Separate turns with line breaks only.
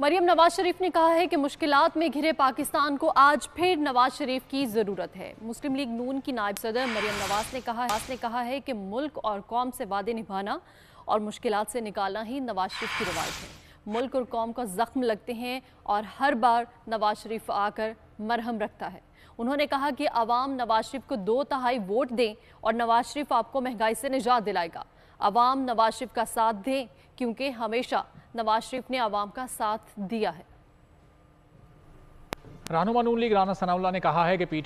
मरियम नवाज शरीफ ने कहा है कि मुश्किलात में घिरे पाकिस्तान को आज फिर नवाज शरीफ की ज़रूरत है मुस्लिम लीग नून की नायब सदर मरियम नवाज ने कहा ने कहा है कि मुल्क और कौम से वादे निभाना और मुश्किलात से निकालना ही नवाज शरीफ की रिवाज है मुल्क और कौम को ज़ख्म लगते हैं और हर बार नवाज शरीफ आकर मरहम रखता है उन्होंने कहा कि आवाम नवाज शरीफ को दो तहाई वोट दें और नवाज शरीफ आपको महंगाई से निजात दिलाएगा अवाम नवाज शरीफ का साथ दें क्योंकि हमेशा नवाज शरीफ ने अवाम का साथ दिया है
रानुमा नून लीग राना सनाउल्ला ने कहा है कि पीटी